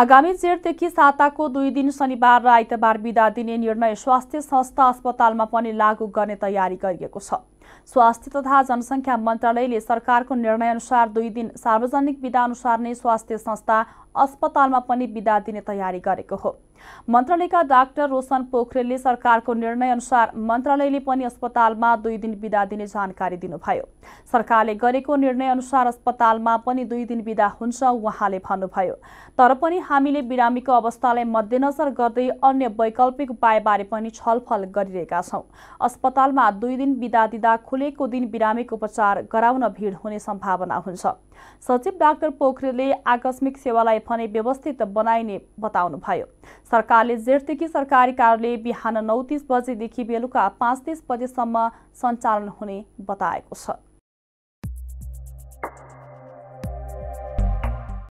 आगामी जेठदेखि साताको दुई दिन शनिबार र आइतबार बिदा दिने निर्णय स्वास्थ्य संस्था अस्पतालमा पनि लागू गर्ने तयारी गरिएको छ स्वास्थ्य तथा जनसङ्ख्या मन्त्रालयले सरकारको निर्णयअनुसार दुई दिन सार्वजनिक विधा अनुसार नै स्वास्थ्य संस्था अस्पतालमा पनि विदा दिने तयारी गरेको हो मन्त्रालयका डाक्टर रोशन पोखरेलले सरकारको निर्णयअनुसार मन्त्रालयले पनि अस्पतालमा दुई दिन विदा दिने जानकारी दिनुभयो सरकारले गरेको निर्णयअनुसार अस्पतालमा पनि दुई दिन विदा हुन्छ उहाँले भन्नुभयो तर पनि हामीले बिरामीको अवस्थालाई मध्यनजर गर्दै अन्य वैकल्पिक उपायबारे पनि छलफल गरिरहेका छौँ अस्पतालमा दुई दिन विदा दिँदा खुलेको दिन बिरामीको उपचार गराउन भिड हुने सम्भावना हुन्छ सचिव डाक्टर पोखरेलले आकस्मिक सेवालाई भने व्यवस्थित बनाइने बताउनुभयो सरकारले जेठदेखि सरकारी कार्यालय बिहान नौतिस बजेदेखि बेलुका पाँच तिस बजेसम्म सञ्चालन हुने बताएको छ